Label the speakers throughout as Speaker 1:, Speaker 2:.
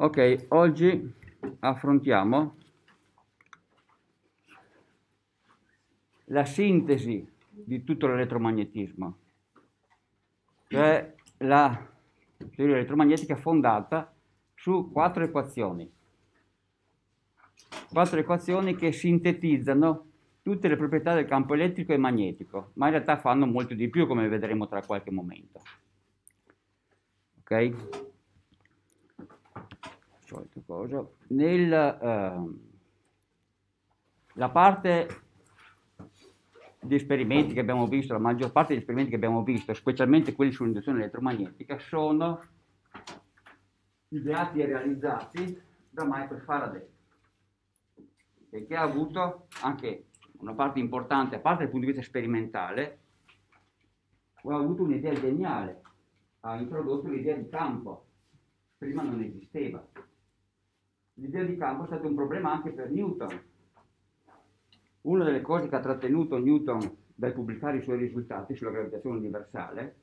Speaker 1: Ok, oggi affrontiamo la sintesi di tutto l'elettromagnetismo, cioè la teoria elettromagnetica fondata su quattro equazioni. Quattro equazioni che sintetizzano tutte le proprietà del campo elettrico e magnetico, ma in realtà fanno molto di più come vedremo tra qualche momento. Ok? solito coso, nella ehm, eh, parte di esperimenti che abbiamo visto, la maggior parte degli esperimenti che abbiamo visto, specialmente quelli sull'induzione elettromagnetica, sono ideati e realizzati da Michael Faraday, e che ha avuto anche una parte importante, a parte dal punto di vista sperimentale, ha avuto un'idea geniale, ha introdotto l'idea di campo, prima non esisteva l'idea di campo è stato un problema anche per Newton. Una delle cose che ha trattenuto Newton dal pubblicare i suoi risultati sulla gravitazione universale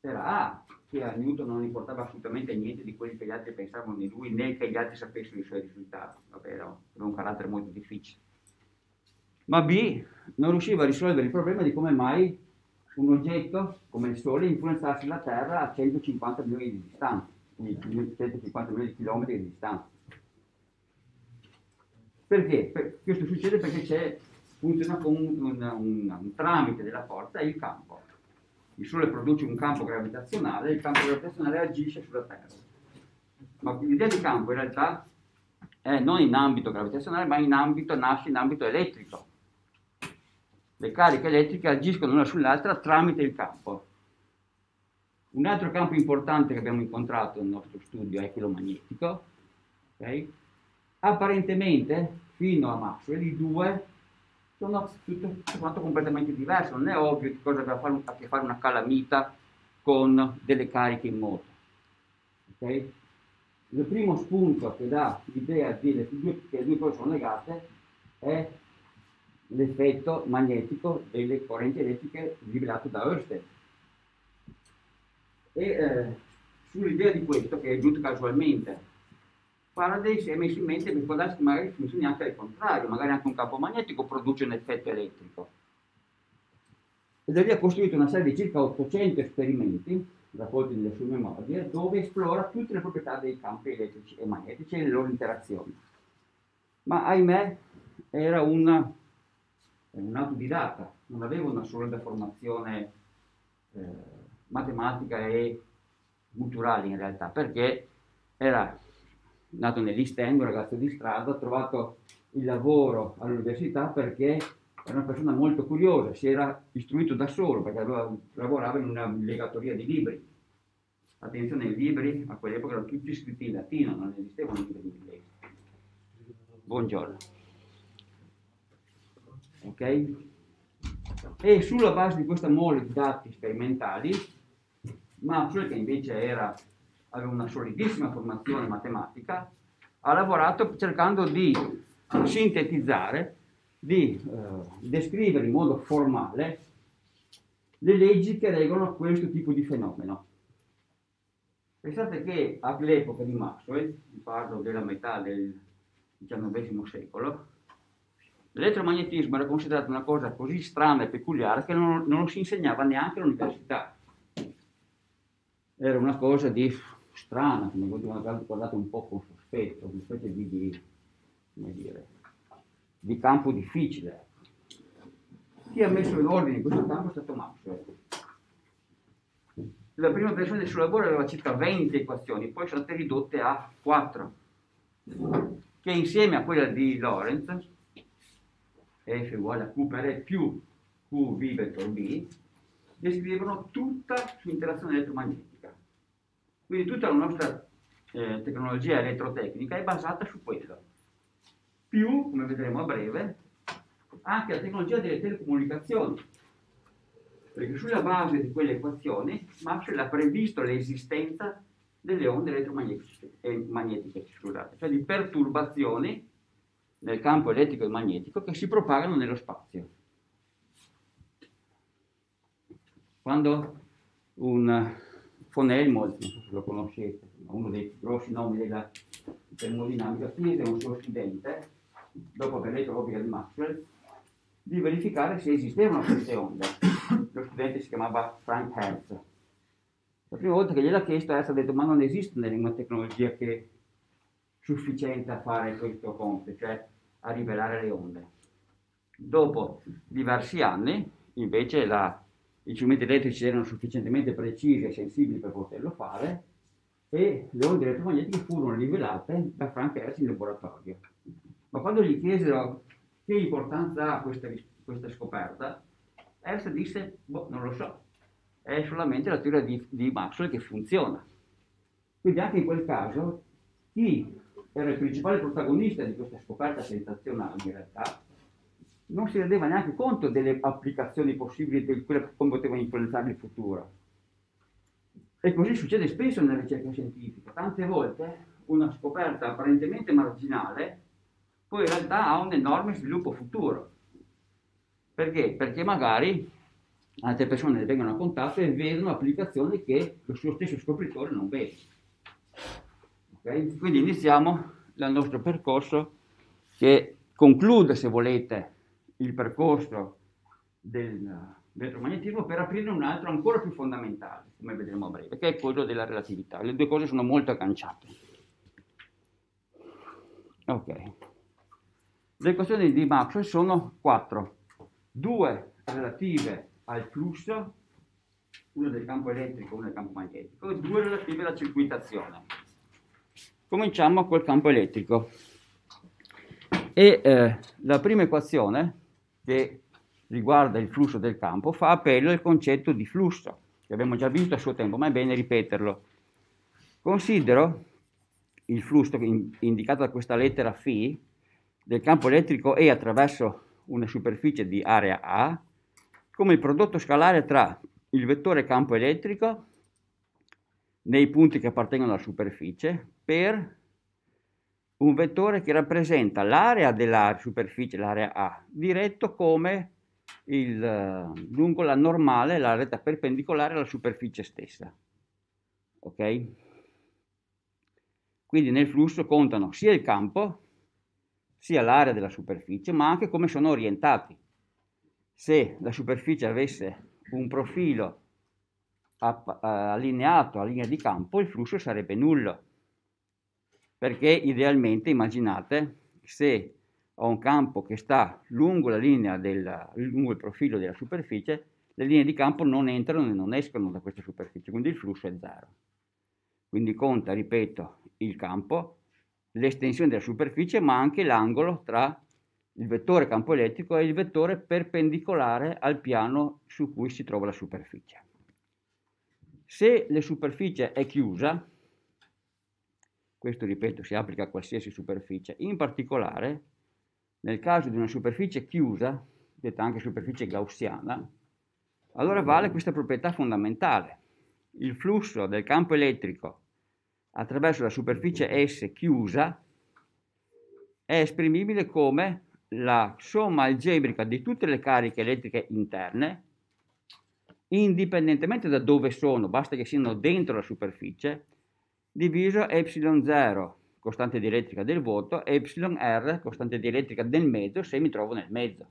Speaker 1: era A, ah, che a Newton non importava assolutamente niente di quelli che gli altri pensavano di lui, né che gli altri sapessero i suoi risultati, vabbè, era un carattere molto difficile. Ma B, non riusciva a risolvere il problema di come mai un oggetto come il Sole influenzasse la Terra a 150 milioni di distanza, quindi 150 milioni di chilometri di distanza. Perché? Per, questo succede perché c'è, funziona con un, un, un tramite della forza, è il campo. Il Sole produce un campo gravitazionale e il campo gravitazionale agisce sulla Terra. Ma l'idea di campo in realtà è non in ambito gravitazionale, ma in ambito, nasce in ambito elettrico. Le cariche elettriche agiscono l'una sull'altra tramite il campo. Un altro campo importante che abbiamo incontrato nel nostro studio è quello magnetico. Okay? Apparentemente fino a Maxwell, i due sono tutto, tutto quanto completamente diversi. Non è ovvio che cosa abbia a che fare una calamita con delle cariche in moto. Okay? Il primo spunto che dà l'idea che le due cose sono legate è l'effetto magnetico delle correnti elettriche rivelato da Ørsted. E eh, sull'idea di questo, che è giunto casualmente Faraday, semplicemente mi può darsi che magari funzioni anche al contrario, magari anche un campo magnetico produce un effetto elettrico. E da lì ha costruito una serie di circa 800 esperimenti, raccolti nelle sue memorie, dove esplora tutte le proprietà dei campi elettrici e magnetici e le loro interazioni. Ma ahimè, era una, un autodidatta, non aveva una solida formazione eh, matematica e culturale in realtà, perché era nato nell'East End, un ragazzo di strada, ha trovato il lavoro all'università perché era una persona molto curiosa, si era istruito da solo perché aveva, lavorava in una legatoria di libri. Attenzione, i libri a quell'epoca erano tutti scritti in latino, non esistevano i libri in inglese. Buongiorno. Ok? E sulla base di questa mole di dati sperimentali, Maxwell, che invece era aveva una solidissima formazione matematica, ha lavorato cercando di sintetizzare, di eh, descrivere in modo formale le leggi che regolano questo tipo di fenomeno. Pensate che all'epoca di Maxwell, vi parlo della metà del XIX secolo, l'elettromagnetismo era considerato una cosa così strana e peculiare che non, non lo si insegnava neanche all'università. Era una cosa di strana, che mi continuano guardate un po' con sospetto, una specie di, di, dire, di campo difficile. Chi ha messo in ordine questo campo è stato Maxwell. Eh. La prima versione del suo lavoro aveva circa 20 equazioni, poi sono state ridotte a 4, che insieme a quella di Lorentz, F uguale a Q per E più QV vector B, descrivono tutta l'interazione elettromagnetica. Quindi tutta la nostra eh, tecnologia elettrotecnica è basata su questo. Più, come vedremo a breve, anche la tecnologia delle telecomunicazioni, perché sulla base di quelle equazioni Maxwell ha previsto l'esistenza delle onde elettromagnetiche, eh, scusate, cioè di perturbazioni nel campo elettrico e magnetico che si propagano nello spazio. Quando un Fonelmo, non lo conoscete, uno dei grossi nomi della termodinamica, chiede a un suo studente, dopo aver letto l'opera di Maxwell, di verificare se esistevano queste onde. Lo studente si chiamava Frank Hertz. La prima volta che gliel'ha chiesto, Hertz ha detto: Ma non esiste una tecnologia che è sufficiente a fare questo compito, cioè a rivelare le onde. Dopo diversi anni, invece, la i strumenti elettrici erano sufficientemente precisi e sensibili per poterlo fare e le onde elettromagnetiche furono rivelate da Frank Hertz in laboratorio. Ma quando gli chiesero che importanza ha questa, questa scoperta, Hertz disse, boh, non lo so, è solamente la teoria di, di Maxwell che funziona. Quindi anche in quel caso chi era il principale protagonista di questa scoperta sensazionale in realtà non si rendeva neanche conto delle applicazioni possibili di quelle, come potevano influenzare il futuro. E così succede spesso nella ricerca scientifica. Tante volte una scoperta apparentemente marginale poi in realtà ha un enorme sviluppo futuro. Perché? Perché magari altre persone ne vengono a contatto e vedono applicazioni che lo suo stesso scopritore non vede. Okay? Quindi iniziamo il nostro percorso che conclude, se volete, il percorso del, del romagnetismo per aprire un altro ancora più fondamentale, come vedremo a breve, che è quello della relatività. Le due cose sono molto agganciate. Ok. Le equazioni di Maxwell sono quattro, due relative al flusso, una del campo elettrico, e una del campo magnetico, e due relative alla circuitazione. Cominciamo col campo elettrico. E eh, la prima equazione che riguarda il flusso del campo fa appello al concetto di flusso, che abbiamo già visto a suo tempo, ma è bene ripeterlo. Considero il flusso indicato da questa lettera φ del campo elettrico E attraverso una superficie di area A come il prodotto scalare tra il vettore campo elettrico nei punti che appartengono alla superficie per un vettore che rappresenta l'area della superficie, l'area A, diretto come il, lungo la normale, la retta perpendicolare alla superficie stessa. Ok? Quindi nel flusso contano sia il campo, sia l'area della superficie, ma anche come sono orientati. Se la superficie avesse un profilo allineato a linea di campo, il flusso sarebbe nullo perché idealmente immaginate se ho un campo che sta lungo la linea del lungo il profilo della superficie, le linee di campo non entrano e non escono da questa superficie, quindi il flusso è zero. Quindi conta, ripeto, il campo, l'estensione della superficie, ma anche l'angolo tra il vettore campo elettrico e il vettore perpendicolare al piano su cui si trova la superficie. Se la superficie è chiusa, questo, ripeto, si applica a qualsiasi superficie. In particolare, nel caso di una superficie chiusa, detta anche superficie gaussiana, allora mm-hmm. vale questa proprietà fondamentale. Il flusso del campo elettrico attraverso la superficie mm-hmm. S chiusa è esprimibile come la somma algebrica di tutte le cariche elettriche interne, indipendentemente da dove sono, basta che siano dentro la superficie, diviso ε0, costante dielettrica del vuoto, e yr, costante dielettrica del mezzo, se mi trovo nel mezzo.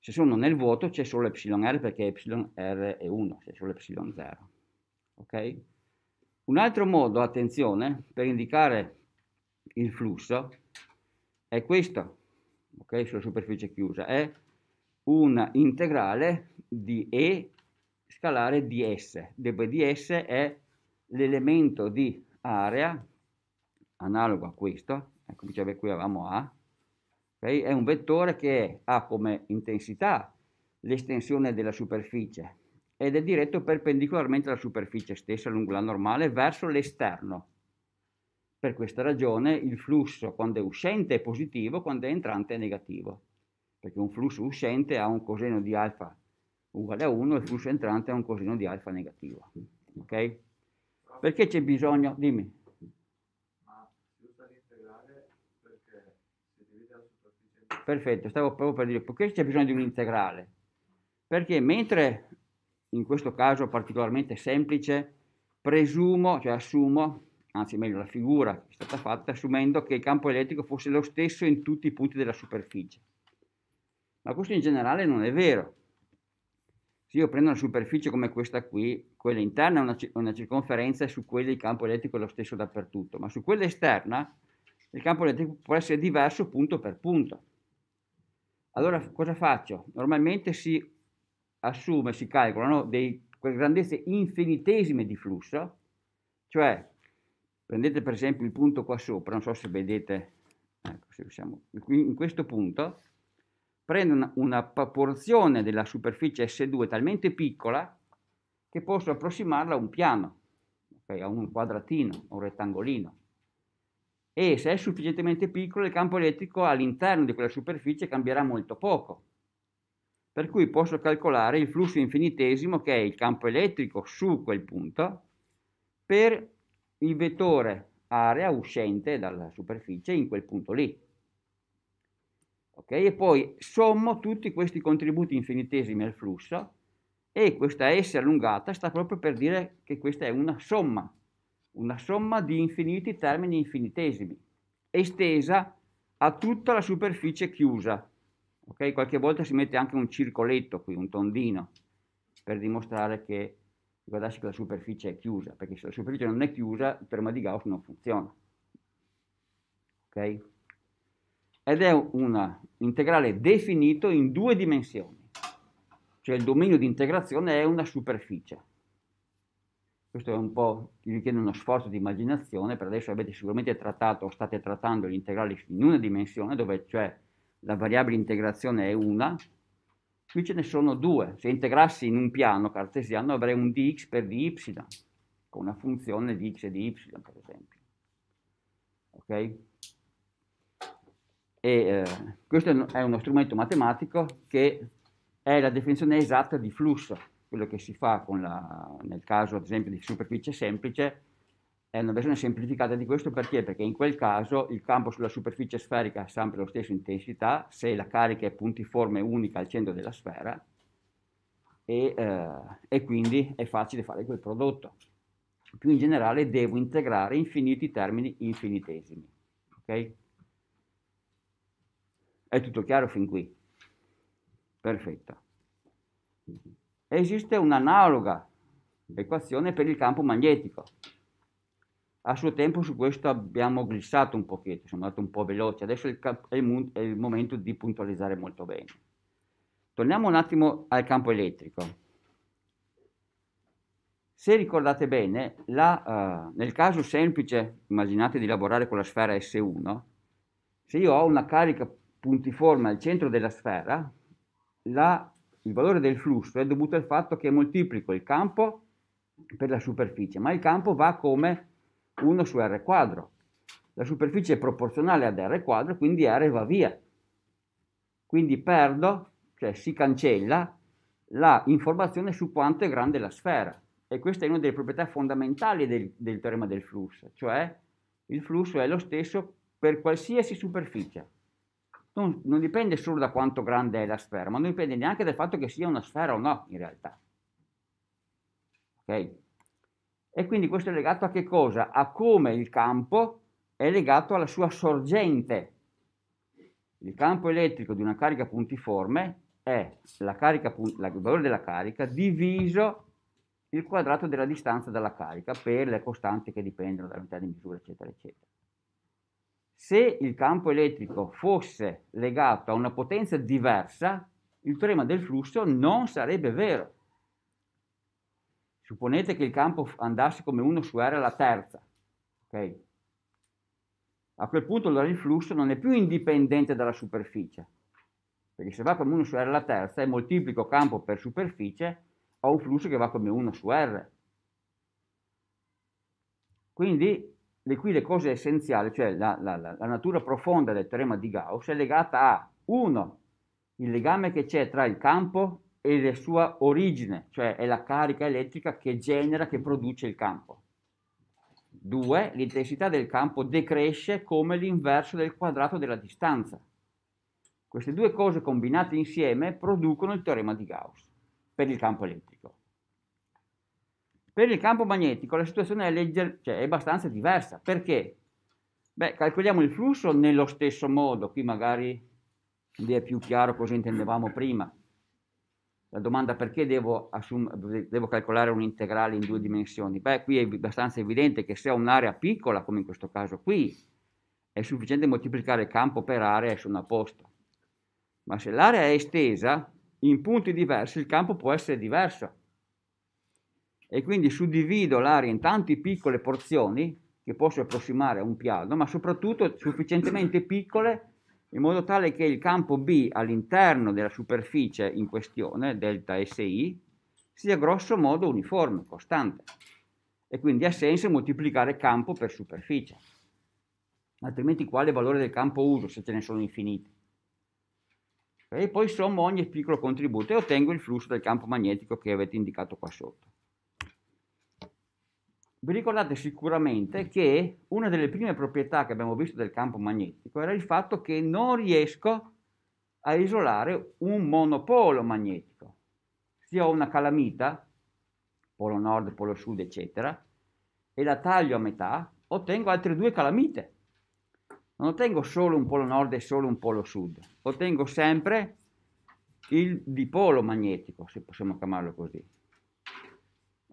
Speaker 1: Se sono nel vuoto c'è solo yr perché yr è 1, c'è solo ε0. Ok? Un altro modo, attenzione, per indicare il flusso è questo, ok, sulla superficie chiusa, è un integrale di E scalare di S, dove di S è l'elemento di area, analogo a questo, ecco dicevo qui avevamo A, okay? è un vettore che ha come intensità l'estensione della superficie ed è diretto perpendicolarmente alla superficie stessa lungo la normale verso l'esterno. Per questa ragione il flusso quando è uscente è positivo, quando è entrante è negativo, perché un flusso uscente ha un coseno di alfa uguale a 1 il flusso entrante ha un coseno di alfa negativo. Okay? Perché c'è bisogno? Dimmi. Perfetto, stavo proprio per dire, perché c'è bisogno di un integrale? Perché mentre in questo caso particolarmente semplice, presumo, cioè assumo, anzi meglio la figura che è stata fatta, assumendo che il campo elettrico fosse lo stesso in tutti i punti della superficie. Ma questo in generale non è vero, se io prendo una superficie come questa qui, quella interna è una, una, circonferenza e su quella il campo elettrico è lo stesso dappertutto, ma su quella esterna il campo elettrico può essere diverso punto per punto. Allora cosa faccio? Normalmente si assume, si calcolano delle grandezze infinitesime di flusso, cioè prendete per esempio il punto qua sopra, non so se vedete, ecco, se siamo, in questo punto prendono una proporzione della superficie S2 talmente piccola che posso approssimarla a un piano, okay, a un quadratino, a un rettangolino. E se è sufficientemente piccolo, il campo elettrico all'interno di quella superficie cambierà molto poco. Per cui posso calcolare il flusso infinitesimo che è il campo elettrico su quel punto per il vettore area uscente dalla superficie in quel punto lì. Okay? E poi sommo tutti questi contributi infinitesimi al flusso e questa S allungata sta proprio per dire che questa è una somma, una somma di infiniti termini infinitesimi, estesa a tutta la superficie chiusa. Okay? Qualche volta si mette anche un circoletto qui, un tondino, per dimostrare che, guardate che la superficie è chiusa, perché se la superficie non è chiusa il teorema di Gauss non funziona. Okay? ed è un integrale definito in due dimensioni, cioè il dominio di integrazione è una superficie. Questo è un po', richiede uno sforzo di immaginazione, per adesso avete sicuramente trattato o state trattando gli integrali in una dimensione, dove cioè la variabile integrazione è una, qui ce ne sono due. Se integrassi in un piano cartesiano avrei un dx per dy, con una funzione di x e di y, per esempio. Ok? E, eh, questo è uno strumento matematico che è la definizione esatta di flusso. Quello che si fa la, nel caso, ad esempio, di superficie semplice è una versione semplificata di questo perché? Perché in quel caso il campo sulla superficie sferica ha sempre la stessa intensità se la carica è puntiforme unica al centro della sfera e, eh, e quindi è facile fare quel prodotto. Più in generale devo integrare infiniti termini infinitesimi. Okay? È tutto chiaro fin qui? Perfetto. Esiste un'analoga equazione per il campo magnetico. A suo tempo su questo abbiamo glissato un pochetto, sono andato un po' veloci, adesso è il, è il momento di puntualizzare molto bene. Torniamo un attimo al campo elettrico. Se ricordate bene, la, uh, nel caso semplice, immaginate di lavorare con la sfera S1, se io ho una carica puntiforme al centro della sfera, la, il valore del flusso è dovuto al fatto che moltiplico il campo per la superficie, ma il campo va come 1 su r quadro. La superficie è proporzionale ad r quadro, quindi r va via. Quindi perdo, cioè si cancella, la informazione su quanto è grande la sfera. E questa è una delle proprietà fondamentali del, del teorema del flusso, cioè il flusso è lo stesso per qualsiasi superficie non, non dipende solo da quanto grande è la sfera, ma non dipende neanche dal fatto che sia una sfera o no in realtà. Ok? E quindi questo è legato a che cosa? A come il campo è legato alla sua sorgente. Il campo elettrico di una carica puntiforme è la carica, la, il valore della carica diviso il quadrato della distanza dalla carica per le costanti che dipendono dall'unità di misura, eccetera, eccetera se il campo elettrico fosse legato a una potenza diversa, il teorema del flusso non sarebbe vero. Supponete che il campo andasse come 1 su R alla terza, ok? A quel punto allora il flusso non è più indipendente dalla superficie, perché se va come 1 su R alla terza e moltiplico campo per superficie, ho un flusso che va come 1 su R. Quindi le cui le cose essenziali, cioè la, la, la natura profonda del teorema di Gauss, è legata a, uno, il legame che c'è tra il campo e la sua origine, cioè è la carica elettrica che genera, che produce il campo. 2. L'intensità del campo decresce come l'inverso del quadrato della distanza. Queste due cose combinate insieme producono il teorema di Gauss per il campo elettrico. Per il campo magnetico la situazione è, legger- cioè, è abbastanza diversa. Perché? Beh, calcoliamo il flusso nello stesso modo, qui magari vi è più chiaro cosa intendevamo prima. La domanda perché devo, assum- devo calcolare un integrale in due dimensioni? Beh, qui è abbastanza evidente che se ho un'area piccola, come in questo caso qui, è sufficiente moltiplicare il campo per area e sono a posto. Ma se l'area è estesa, in punti diversi il campo può essere diverso e quindi suddivido l'aria in tante piccole porzioni che posso approssimare a un piano, ma soprattutto sufficientemente piccole in modo tale che il campo B all'interno della superficie in questione, delta SI, sia grosso modo uniforme, costante. E quindi ha senso moltiplicare campo per superficie. Altrimenti quale valore del campo uso se ce ne sono infiniti? E poi sommo ogni piccolo contributo e ottengo il flusso del campo magnetico che avete indicato qua sotto vi ricordate sicuramente che una delle prime proprietà che abbiamo visto del campo magnetico era il fatto che non riesco a isolare un monopolo magnetico, Se ho una calamita, polo nord, polo sud, eccetera, e la taglio a metà, ottengo altre due calamite. Non ottengo solo un polo nord e solo un polo sud, ottengo sempre il dipolo magnetico, se possiamo chiamarlo così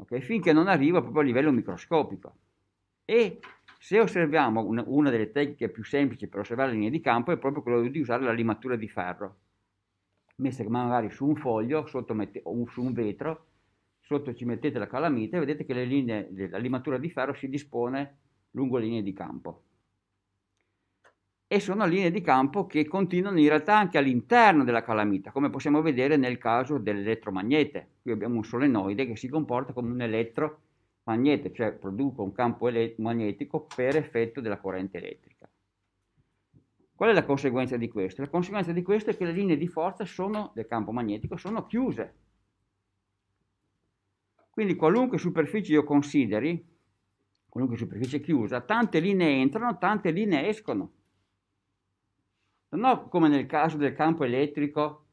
Speaker 1: okay? finché non arriva proprio a livello microscopico. E se osserviamo una, una delle tecniche più semplici per osservare le linee di campo è proprio quella di usare la limatura di ferro, messa magari su un foglio mette, o su un vetro, sotto ci mettete la calamita e vedete che linee, la limatura di ferro si dispone lungo le linee di campo e sono linee di campo che continuano in realtà anche all'interno della calamita, come possiamo vedere nel caso dell'elettromagnete. Qui abbiamo un solenoide che si comporta come un elettromagnete, cioè produce un campo magnetico per effetto della corrente elettrica. Qual è la conseguenza di questo? La conseguenza di questo è che le linee di forza sono, del campo magnetico sono chiuse. Quindi qualunque superficie io consideri, qualunque superficie chiusa, tante linee entrano, tante linee escono non ho, come nel caso del campo elettrico,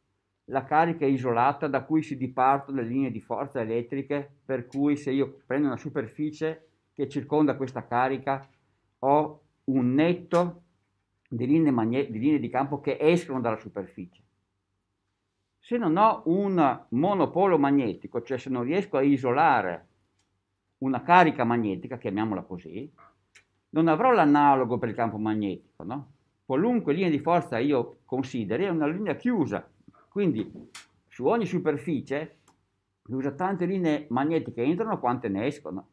Speaker 1: la carica isolata da cui si dipartono le linee di forza elettriche, per cui se io prendo una superficie che circonda questa carica, ho un netto di linee, magne- di, linee di campo che escono dalla superficie. Se non ho un monopolo magnetico, cioè se non riesco a isolare una carica magnetica, chiamiamola così, non avrò l'analogo per il campo magnetico, no? qualunque linea di forza io consideri, è una linea chiusa. Quindi su ogni superficie si usa tante linee magnetiche entrano quante ne escono.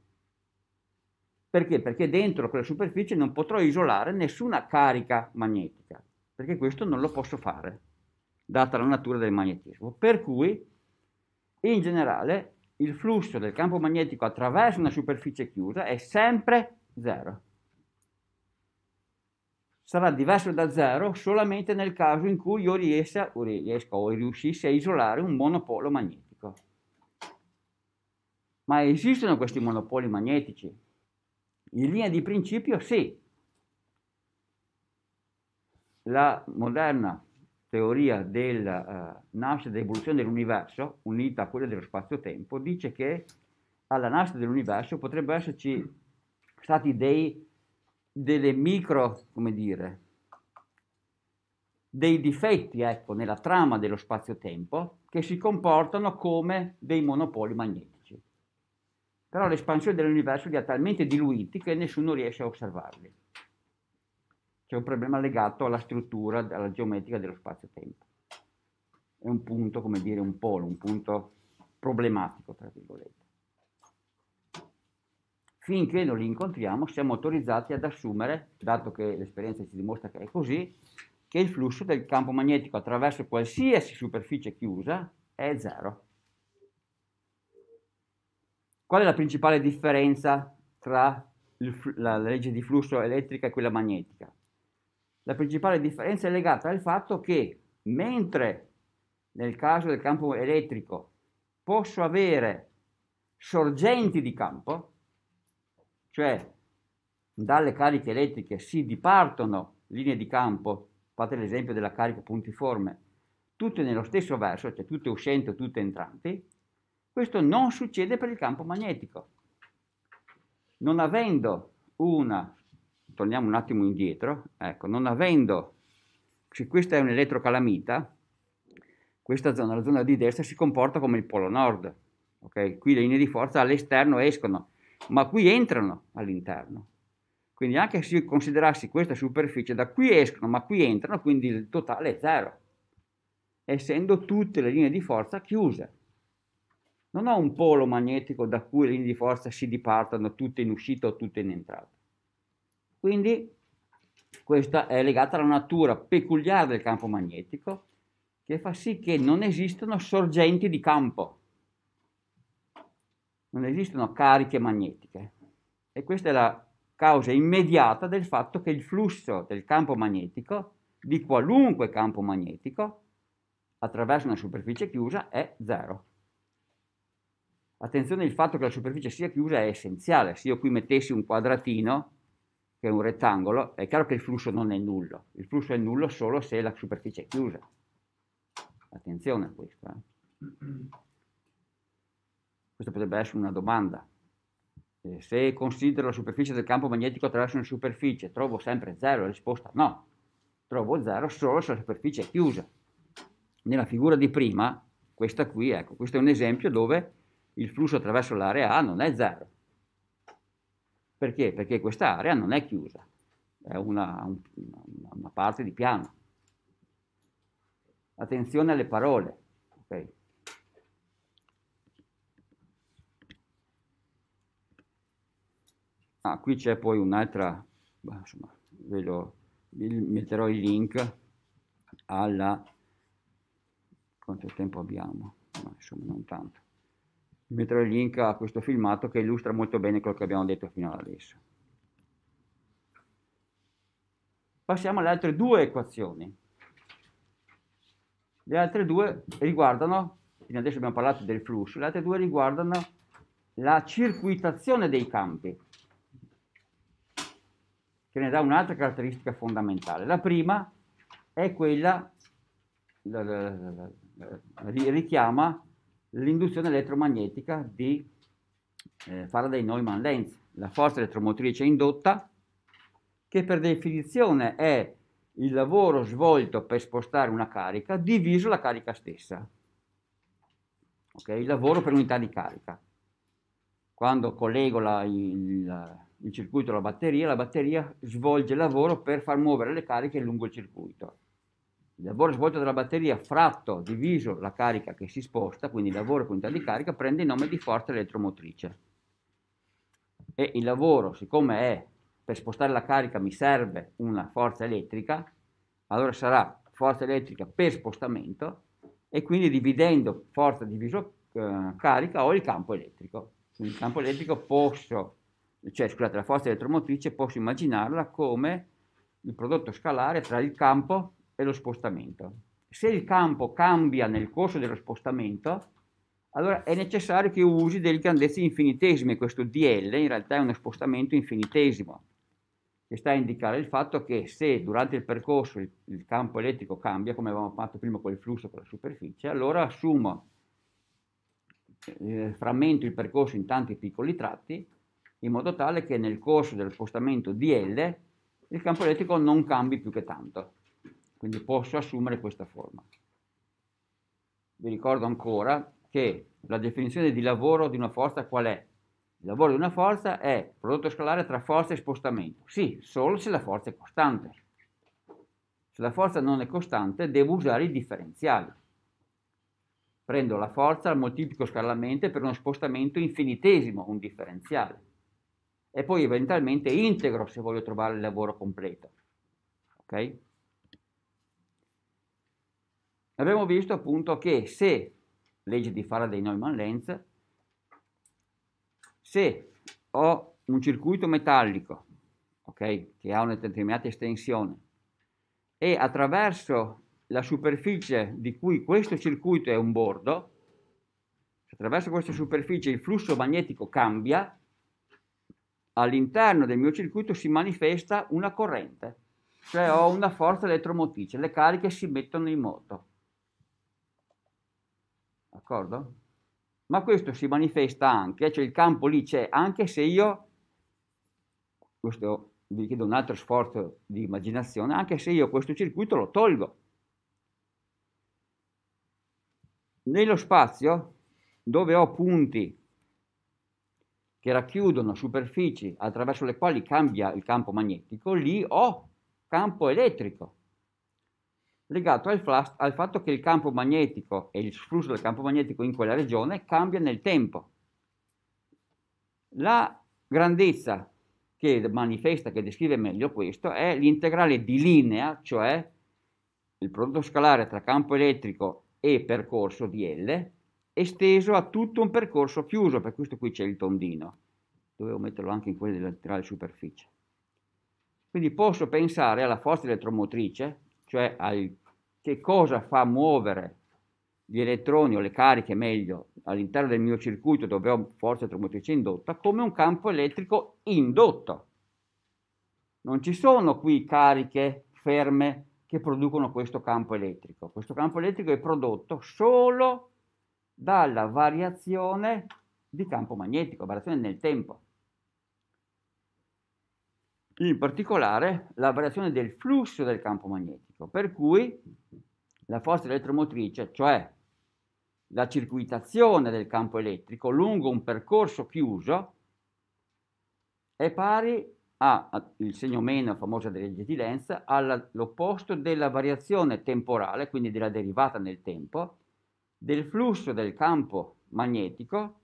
Speaker 1: Perché? Perché dentro quella superficie non potrò isolare nessuna carica magnetica, perché questo non lo posso fare, data la natura del magnetismo. Per cui, in generale, il flusso del campo magnetico attraverso una superficie chiusa è sempre zero sarà diverso da zero solamente nel caso in cui io riesca, o riesco o riuscissi a isolare un monopolo magnetico. Ma esistono questi monopoli magnetici? In linea di principio sì. La moderna teoria della uh, eh, nascita e dell'evoluzione dell'universo, unita a quella dello spazio-tempo, dice che alla nascita dell'universo potrebbero esserci stati dei delle micro, come dire, dei difetti ecco, nella trama dello spazio-tempo che si comportano come dei monopoli magnetici. Però l'espansione dell'universo li ha talmente diluiti che nessuno riesce a osservarli. C'è un problema legato alla struttura, alla geometrica dello spazio-tempo. È un punto, come dire, un polo, un punto problematico, tra virgolette finché non li incontriamo siamo autorizzati ad assumere, dato che l'esperienza ci dimostra che è così, che il flusso del campo magnetico attraverso qualsiasi superficie chiusa è zero. Qual è la principale differenza tra il, la, la legge di flusso elettrica e quella magnetica? La principale differenza è legata al fatto che mentre nel caso del campo elettrico posso avere sorgenti di campo, cioè dalle cariche elettriche si dipartono linee di campo, fate l'esempio della carica puntiforme, tutte nello stesso verso, cioè tutte uscenti o tutte entranti, questo non succede per il campo magnetico. Non avendo una, torniamo un attimo indietro, ecco, non avendo, se questa è un'elettrocalamita, questa zona, la zona di destra, si comporta come il polo nord. Okay? Qui le linee di forza all'esterno escono, ma qui entrano all'interno. Quindi anche se io considerassi questa superficie, da qui escono, ma qui entrano, quindi il totale è zero, essendo tutte le linee di forza chiuse. Non ho un polo magnetico da cui le linee di forza si dipartano tutte in uscita o tutte in entrata. Quindi questa è legata alla natura peculiare del campo magnetico che fa sì che non esistano sorgenti di campo non esistono cariche magnetiche e questa è la causa immediata del fatto che il flusso del campo magnetico, di qualunque campo magnetico, attraverso una superficie chiusa è zero. Attenzione, il fatto che la superficie sia chiusa è essenziale. Se io qui mettessi un quadratino, che è un rettangolo, è chiaro che il flusso non è nullo. Il flusso è nullo solo se la superficie è chiusa. Attenzione a questo. Eh. Questa potrebbe essere una domanda. Eh, se considero la superficie del campo magnetico attraverso una superficie, trovo sempre zero? La risposta no. Trovo zero solo se la superficie è chiusa. Nella figura di prima, questa qui, ecco, questo è un esempio dove il flusso attraverso l'area A non è zero. Perché? Perché questa area non è chiusa, è una, un, una parte di piano. Attenzione alle parole. Okay. Ah, qui c'è poi un'altra, insomma, ve lo metterò il link alla quanto tempo abbiamo no, insomma non tanto metterò il link a questo filmato che illustra molto bene quello che abbiamo detto fino ad adesso passiamo alle altre due equazioni le altre due riguardano fino adesso abbiamo parlato del flusso le altre due riguardano la circuitazione dei campi che ne dà un'altra caratteristica fondamentale. La prima è quella, la, la, la, richiama l'induzione elettromagnetica di eh, Faraday-Neumann-Lenz, la forza elettromotrice indotta, che per definizione è il lavoro svolto per spostare una carica diviso la carica stessa. Okay? Il lavoro per unità di carica. Quando collego la, il, il circuito della batteria, la batteria svolge il lavoro per far muovere le cariche lungo il circuito. Il lavoro svolto dalla batteria fratto diviso la carica che si sposta, quindi il lavoro quantità di carica, prende il nome di forza elettromotrice. E il lavoro, siccome è per spostare la carica mi serve una forza elettrica, allora sarà forza elettrica per spostamento e quindi dividendo forza diviso eh, carica ho il campo elettrico. Quindi il campo elettrico posso cioè scusate, la forza elettromotrice posso immaginarla come il prodotto scalare tra il campo e lo spostamento. Se il campo cambia nel corso dello spostamento, allora è necessario che usi delle grandezze infinitesime, questo DL in realtà è uno spostamento infinitesimo, che sta a indicare il fatto che se durante il percorso il, il campo elettrico cambia, come avevamo fatto prima con il flusso con la superficie, allora assumo, eh, frammento il percorso in tanti piccoli tratti in modo tale che nel corso dello spostamento di L il campo elettrico non cambi più che tanto. Quindi posso assumere questa forma. Vi ricordo ancora che la definizione di lavoro di una forza qual è? Il lavoro di una forza è prodotto scalare tra forza e spostamento. Sì, solo se la forza è costante. Se la forza non è costante devo usare i differenziali. Prendo la forza al moltiplico scalarmente per uno spostamento infinitesimo, un differenziale e poi eventualmente integro se voglio trovare il lavoro completo. Ok? Abbiamo visto appunto che se, legge di Faraday Neumann Lenz, se ho un circuito metallico, ok, che ha una determinata estensione, e attraverso la superficie di cui questo circuito è un bordo, attraverso questa superficie il flusso magnetico cambia, all'interno del mio circuito si manifesta una corrente, cioè ho una forza elettromotrice, le cariche si mettono in moto. D'accordo? Ma questo si manifesta anche, cioè il campo lì c'è, anche se io, questo vi chiedo un altro sforzo di immaginazione, anche se io questo circuito lo tolgo. Nello spazio dove ho punti che racchiudono superfici attraverso le quali cambia il campo magnetico, lì ho oh, campo elettrico legato al, flash, al fatto che il campo magnetico e il flusso del campo magnetico in quella regione cambia nel tempo. La grandezza che manifesta, che descrive meglio questo, è l'integrale di linea, cioè il prodotto scalare tra campo elettrico e percorso di L, esteso a tutto un percorso chiuso, per questo qui c'è il tondino, dovevo metterlo anche in quelle della laterale superficie. Quindi posso pensare alla forza elettromotrice, cioè al che cosa fa muovere gli elettroni o le cariche meglio all'interno del mio circuito dove ho forza elettromotrice indotta come un campo elettrico indotto. Non ci sono qui cariche ferme che producono questo campo elettrico. Questo campo elettrico è prodotto solo dalla variazione di campo magnetico, variazione nel tempo. In particolare la variazione del flusso del campo magnetico, per cui la forza elettromotrice, cioè la circuitazione del campo elettrico lungo un percorso chiuso, è pari a, il segno meno famoso delle legge di Lenz, all'opposto della variazione temporale, quindi della derivata nel tempo, del flusso del campo magnetico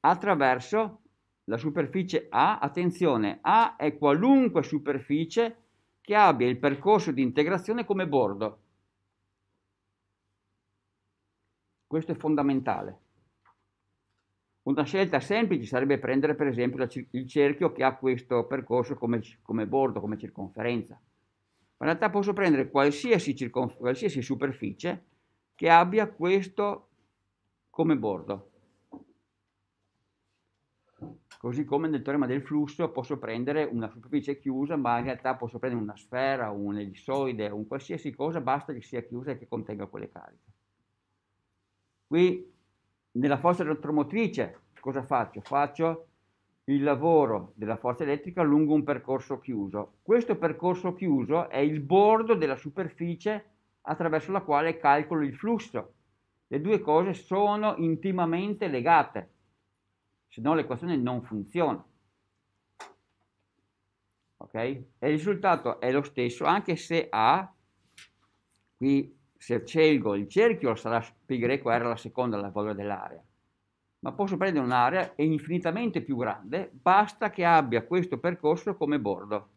Speaker 1: attraverso la superficie A, attenzione, A è qualunque superficie che abbia il percorso di integrazione come bordo. Questo è fondamentale. Una scelta semplice sarebbe prendere per esempio il cerchio che ha questo percorso come, come bordo, come circonferenza. Ma in realtà posso prendere qualsiasi, qualsiasi superficie che abbia questo come bordo. Così come nel teorema del flusso posso prendere una superficie chiusa, ma in realtà posso prendere una sfera, un ellissoide, un qualsiasi cosa, basta che sia chiusa e che contenga quelle cariche. Qui nella forza elettromotrice cosa faccio? Faccio il lavoro della forza elettrica lungo un percorso chiuso. Questo percorso chiuso è il bordo della superficie attraverso la quale calcolo il flusso. Le due cose sono intimamente legate, se no l'equazione non funziona. Ok? E il risultato è lo stesso anche se A, qui se scelgo il cerchio sarà R alla seconda la valore dell'area, ma posso prendere un'area infinitamente più grande, basta che abbia questo percorso come bordo.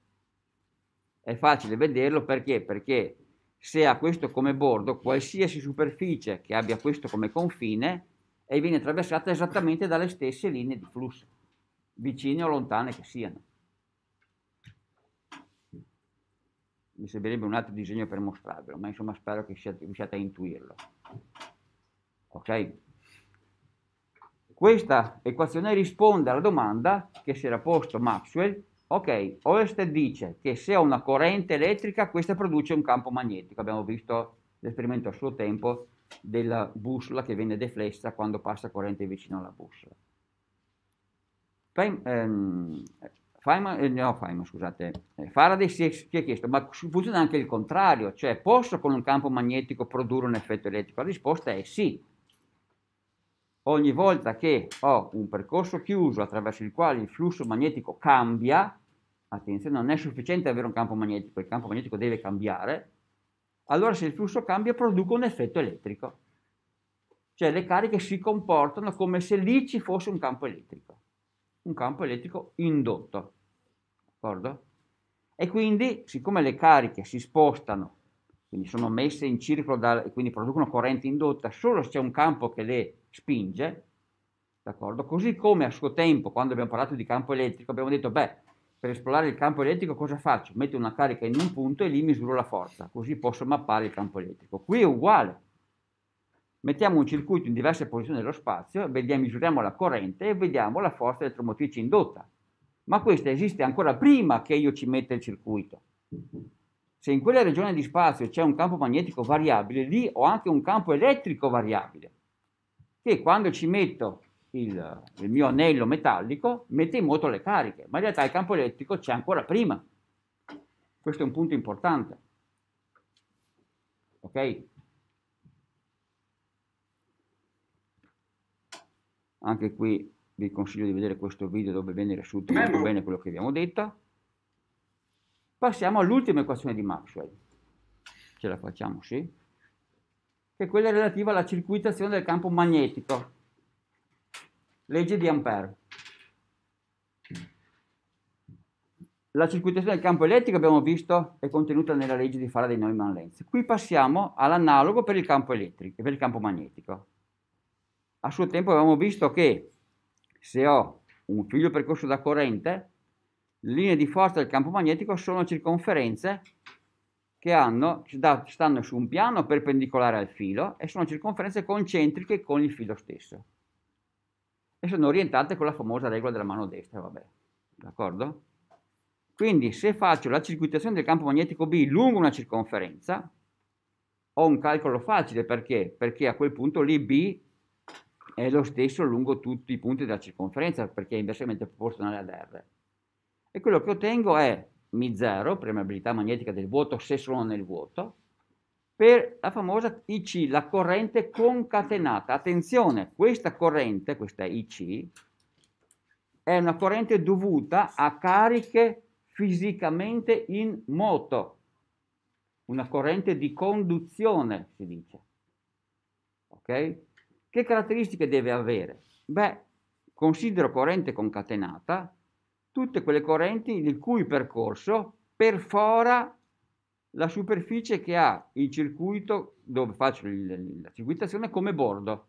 Speaker 1: È facile vederlo perché? Perché se ha questo come bordo, qualsiasi superficie che abbia questo come confine e viene attraversata esattamente dalle stesse linee di flusso, vicine o lontane che siano. Mi servirebbe un altro disegno per mostrarvelo, ma insomma spero che riusciate a intuirlo. Ok? Questa equazione risponde alla domanda che si era posto Maxwell Ok, Oersted dice che se ho una corrente elettrica questa produce un campo magnetico, abbiamo visto l'esperimento a suo tempo della bussola che viene deflessa quando passa corrente vicino alla bussola. Ehm, Feynman, eh, no, Feynman, scusate, eh, Faraday si è, si è, chiesto, ma funziona anche il contrario, cioè posso con un campo magnetico produrre un effetto elettrico? La risposta è sì. Ogni volta che ho un percorso chiuso attraverso il quale il flusso magnetico cambia, attenzione, non è sufficiente avere un campo magnetico, il campo magnetico deve cambiare, allora se il flusso cambia produco un effetto elettrico. Cioè le cariche si comportano come se lì ci fosse un campo elettrico, un campo elettrico indotto, d'accordo? E quindi, siccome le cariche si spostano, quindi sono messe in circolo da, e quindi producono corrente indotta solo se c'è un campo che le spinge, d'accordo? Così come a suo tempo, quando abbiamo parlato di campo elettrico, abbiamo detto, beh, per esplorare il campo elettrico cosa faccio? Metto una carica in un punto e lì misuro la forza, così posso mappare il campo elettrico. Qui è uguale. Mettiamo un circuito in diverse posizioni dello spazio, vediamo, misuriamo la corrente e vediamo la forza elettromotrice indotta. Ma questa esiste ancora prima che io ci metta il circuito. Se in quella regione di spazio c'è un campo magnetico variabile, lì ho anche un campo elettrico variabile, che quando ci metto il, il, mio anello metallico, mette in moto le cariche, ma in realtà il campo elettrico c'è ancora prima. Questo è un punto importante. Ok? Anche qui vi consiglio di vedere questo video dove viene riassunto molto bene quello che abbiamo detto. Passiamo all'ultima equazione di Maxwell. Ce la facciamo, sì? Che è quella relativa alla circuitazione del campo magnetico. Legge di Ampere. La circuitazione del campo elettrico, abbiamo visto, è contenuta nella legge di Faraday Neumann-Lenz. Qui passiamo all'analogo per il campo elettrico e per il campo magnetico. A suo tempo abbiamo visto che se ho un filo percorso da corrente, linee di forza del campo magnetico sono circonferenze che hanno, stanno su un piano perpendicolare al filo e sono circonferenze concentriche con il filo stesso e sono orientate con la famosa regola della mano destra, vabbè, d'accordo? Quindi se faccio la circuitazione del campo magnetico B lungo una circonferenza, ho un calcolo facile, perché? Perché a quel punto lì B è lo stesso lungo tutti i punti della circonferenza, perché è inversamente proporzionale ad R. E quello che ottengo è mi0, permeabilità magnetica del vuoto se sono nel vuoto, per la famosa IC, la corrente concatenata. Attenzione, questa corrente, questa IC, è una corrente dovuta a cariche fisicamente in moto, una corrente di conduzione, si dice. Ok? Che caratteristiche deve avere? Beh, considero corrente concatenata tutte quelle correnti il cui percorso perfora la superficie che ha il circuito dove faccio la circuitazione come bordo.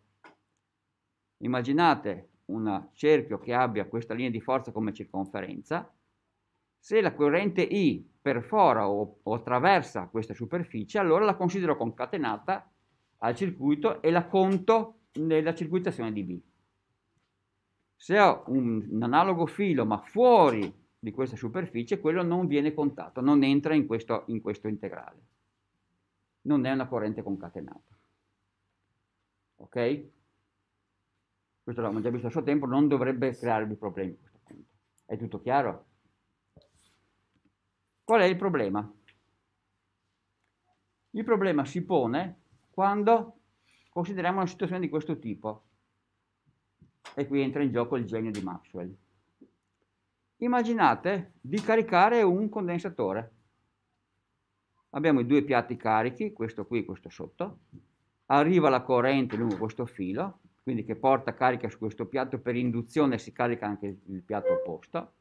Speaker 1: Immaginate un cerchio che abbia questa linea di forza come circonferenza, se la corrente I perfora o, o attraversa questa superficie, allora la considero concatenata al circuito e la conto nella circuitazione di B. Se ho un, un analogo filo ma fuori di questa superficie, quello non viene contato, non entra in questo, in questo integrale. Non è una corrente concatenata. Ok? Questo l'abbiamo già visto a suo tempo, non dovrebbe crearvi problemi questo punto. È tutto chiaro? Qual è il problema? Il problema si pone quando consideriamo una situazione di questo tipo. E qui entra in gioco il genio di Maxwell immaginate di caricare un condensatore. Abbiamo i due piatti carichi, questo qui e questo sotto, arriva la corrente lungo questo filo, quindi che porta carica su questo piatto per induzione si carica anche il piatto opposto,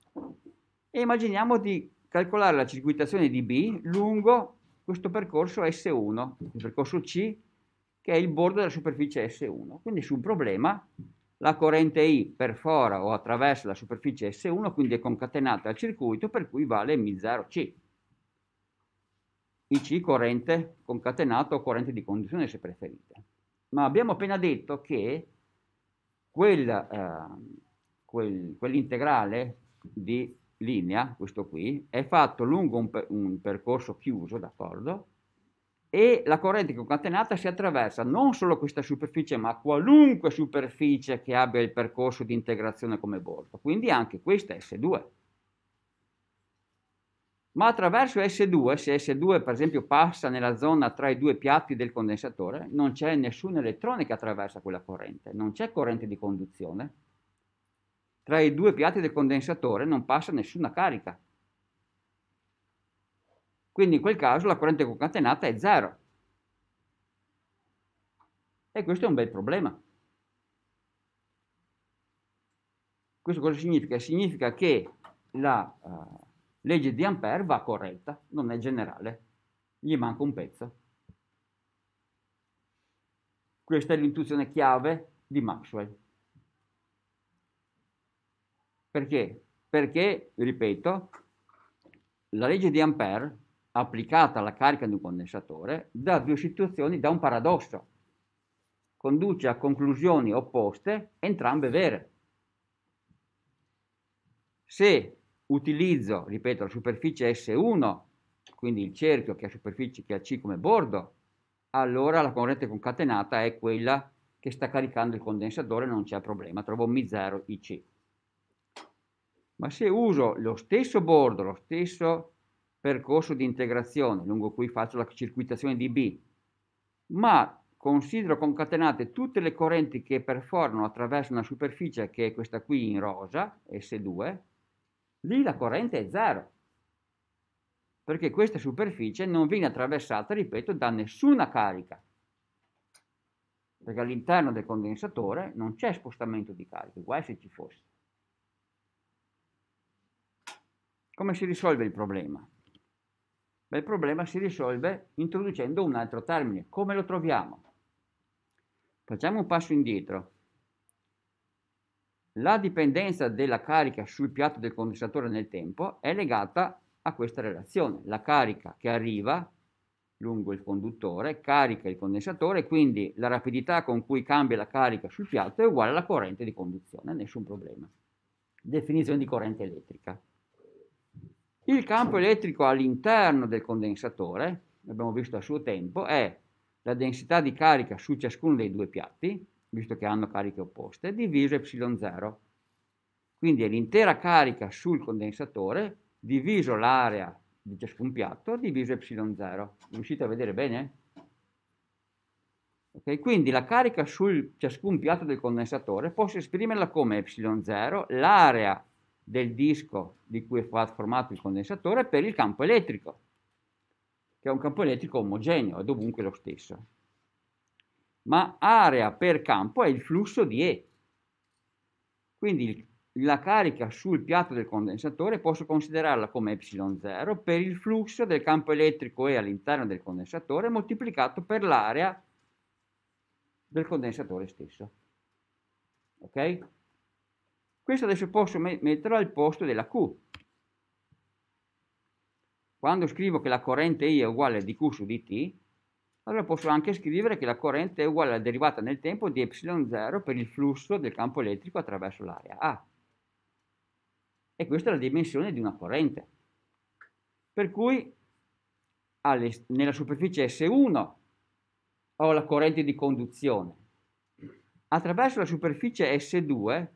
Speaker 1: e immaginiamo di calcolare la circuitazione di B lungo questo percorso S1, il percorso C, che è il bordo della superficie S1. Quindi su un problema la corrente I perfora o attraversa la superficie S1, quindi è concatenata al circuito, per cui vale Mi0C. IC corrente concatenata o corrente di conduzione se preferite. Ma abbiamo appena detto che quell'integrale eh, quel, quell di linea, questo qui, è fatto lungo un, per, un percorso chiuso, d'accordo, e la corrente concatenata si attraversa non solo questa superficie, ma qualunque superficie che abbia il percorso di integrazione come bordo, quindi anche questa S2. Ma attraverso S2, se S2 per esempio passa nella zona tra i due piatti del condensatore, non c'è nessuna elettrone che attraversa quella corrente, non c'è corrente di conduzione. Tra i due piatti del condensatore non passa nessuna carica, quindi in quel caso la corrente concatenata è zero. E questo è un bel problema. Questo cosa significa? Significa che la uh, legge di Ampere va corretta, non è generale, gli manca un pezzo. Questa è l'intuizione chiave di Maxwell. Perché? Perché, ripeto, la legge di Ampere applicata alla carica di un condensatore da due situazioni da un paradosso. Conduce a conclusioni opposte, entrambe vere. Se utilizzo, ripeto, la superficie S1, quindi il cerchio che ha superficie che ha C come bordo, allora la corrente concatenata è quella che sta caricando il condensatore, non c'è problema, trovo mi 0 IC. Ma se uso lo stesso bordo, lo stesso percorso di integrazione lungo cui faccio la circuitazione di B, ma considero concatenate tutte le correnti che perforano attraverso una superficie che è questa qui in rosa, S2, lì la corrente è zero, perché questa superficie non viene attraversata, ripeto, da nessuna carica, perché all'interno del condensatore non c'è spostamento di cariche, guai se ci fosse. Come si risolve il problema? ma il problema si risolve introducendo un altro termine. Come lo troviamo? Facciamo un passo indietro. La dipendenza della carica sul piatto del condensatore nel tempo è legata a questa relazione. La carica che arriva lungo il conduttore carica il condensatore, quindi la rapidità con cui cambia la carica sul piatto è uguale alla corrente di conduzione, nessun problema. Definizione di corrente elettrica. Il campo elettrico all'interno del condensatore, l'abbiamo visto a suo tempo, è la densità di carica su ciascuno dei due piatti, visto che hanno cariche opposte, diviso epsilon 0. Quindi è l'intera carica sul condensatore diviso l'area di ciascun piatto diviso epsilon 0. Riuscite a vedere bene? Okay, quindi la carica su ciascun piatto del condensatore posso esprimerla come epsilon 0, l'area del disco di cui è formato il condensatore per il campo elettrico, che è un campo elettrico omogeneo, è dovunque lo stesso. Ma area per campo è il flusso di E. Quindi la carica sul piatto del condensatore posso considerarla come ε0 per il flusso del campo elettrico E all'interno del condensatore moltiplicato per l'area del condensatore stesso. Ok? Questo adesso posso metterlo al posto della Q. Quando scrivo che la corrente I è uguale a dQ su dt, allora posso anche scrivere che la corrente è uguale alla derivata nel tempo di ε0 per il flusso del campo elettrico attraverso l'area A. E questa è la dimensione di una corrente. Per cui nella superficie S1 ho la corrente di conduzione. Attraverso la superficie S2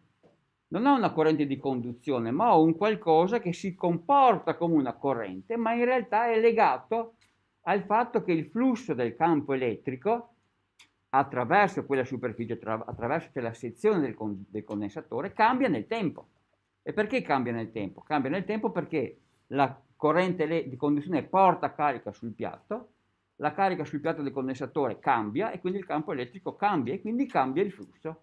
Speaker 1: non ho una corrente di conduzione, ma ho un qualcosa che si comporta come una corrente, ma in realtà è legato al fatto che il flusso del campo elettrico attraverso quella superficie, attraverso la sezione del, con del condensatore, cambia nel tempo. E perché cambia nel tempo? Cambia nel tempo perché la corrente di conduzione porta carica sul piatto, la carica sul piatto del condensatore cambia e quindi il campo elettrico cambia e quindi cambia il flusso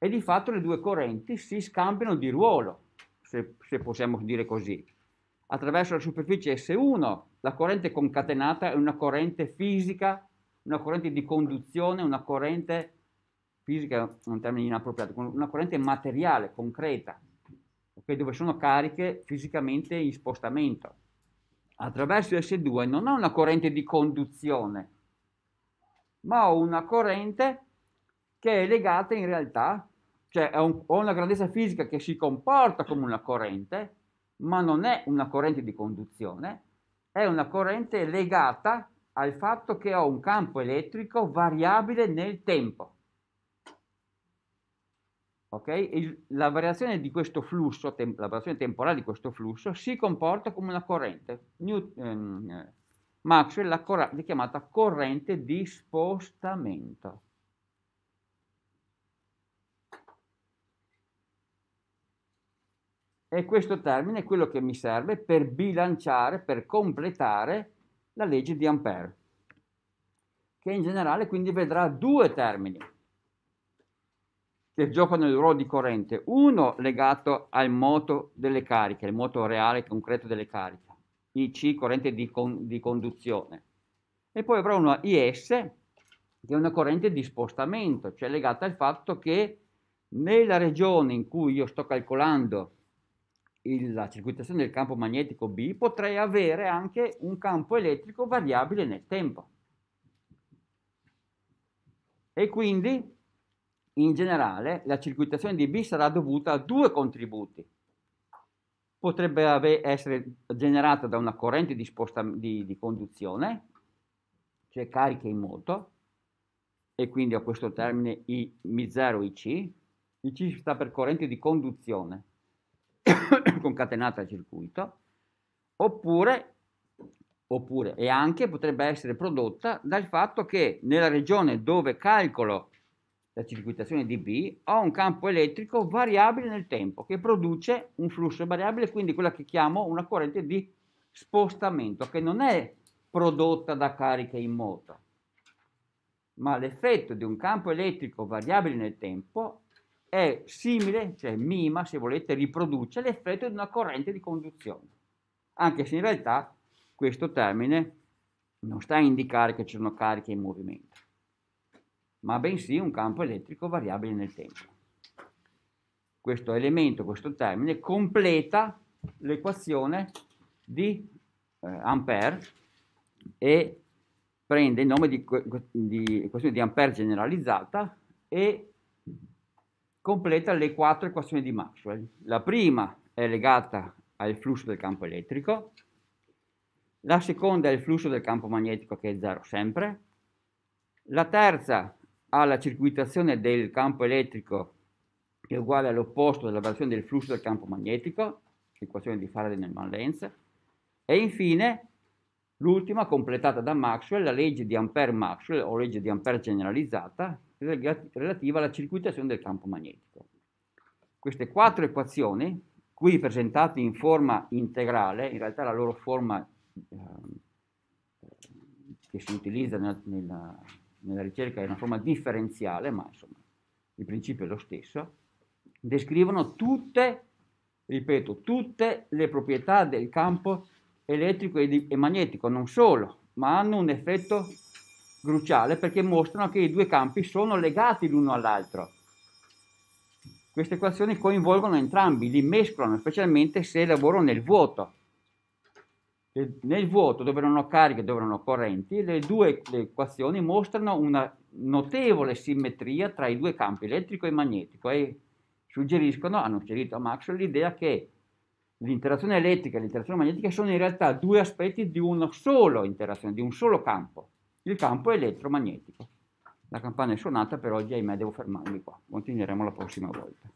Speaker 1: e di fatto le due correnti si scambiano di ruolo, se, se possiamo dire così. Attraverso la superficie S1 la corrente concatenata è una corrente fisica, una corrente di conduzione, una corrente fisica è un termine inappropriato, una corrente materiale, concreta, okay, dove sono cariche fisicamente in spostamento. Attraverso S2 non ho una corrente di conduzione, ma ho una corrente che è legata in realtà cioè un, ho una grandezza fisica che si comporta come una corrente, ma non è una corrente di conduzione, è una corrente legata al fatto che ho un campo elettrico variabile nel tempo. Okay? Il, la variazione di questo flusso, tem, la variazione temporale di questo flusso si comporta come una corrente. New, ehm, Maxwell l'ha chiamata corrente di spostamento. E questo termine è quello che mi serve per bilanciare, per completare la legge di Ampere, che in generale quindi vedrà due termini che giocano il ruolo di corrente, uno legato al moto delle cariche, il moto reale concreto delle cariche, IC, corrente di, con, di conduzione, e poi avrò una IS, che è una corrente di spostamento, cioè legata al fatto che nella regione in cui io sto calcolando il, la circuitazione del campo magnetico B, potrei avere anche un campo elettrico variabile nel tempo. E quindi, in generale, la circuitazione di B sarà dovuta a due contributi. Potrebbe ave, essere generata da una corrente di, sposta, di, di conduzione, cioè carica in moto, e quindi ho questo termine I0IC, IC sta per corrente di conduzione, concatenata al circuito, oppure, oppure, e anche potrebbe essere prodotta dal fatto che nella regione dove calcolo la circuitazione di B ho un campo elettrico variabile nel tempo che produce un flusso variabile, quindi quella che chiamo una corrente di spostamento, che non è prodotta da cariche in moto, ma l'effetto di un campo elettrico variabile nel tempo è simile, cioè mima, se volete, riproduce l'effetto di una corrente di conduzione, anche se in realtà questo termine non sta a indicare che ci sono cariche in movimento, ma bensì un campo elettrico variabile nel tempo. Questo elemento, questo termine, completa l'equazione di eh, Ampere e prende il nome di, di equazione di Ampère generalizzata e completa le quattro equazioni di Maxwell. La prima è legata al flusso del campo elettrico, la seconda è il flusso del campo magnetico che è zero sempre, la terza ha la circuitazione del campo elettrico che è uguale all'opposto della variazione del flusso del campo magnetico, equazione di Faraday nellman lenz e infine l'ultima completata da Maxwell, la legge di Ampere-Maxwell o legge di Ampere generalizzata, relativa alla circuitazione del campo magnetico. Queste quattro equazioni, qui presentate in forma integrale, in realtà la loro forma eh, che si utilizza nella, nella, nella ricerca è una forma differenziale, ma insomma il principio è lo stesso, descrivono tutte, ripeto, tutte le proprietà del campo elettrico e, di, e magnetico, non solo, ma hanno un effetto cruciale perché mostrano che i due campi sono legati l'uno all'altro. Queste equazioni coinvolgono entrambi, li mescolano, specialmente se lavoro nel vuoto. Nel vuoto, dove non ho cariche, dove non ho correnti, le due equazioni mostrano una notevole simmetria tra i due campi, elettrico e magnetico, e suggeriscono, hanno suggerito a Maxwell, l'idea che l'interazione elettrica e l'interazione magnetica sono in realtà due aspetti di una sola interazione, di un solo campo il campo elettromagnetico. La campana è suonata per oggi, ahimè devo fermarmi qua, continueremo la prossima volta.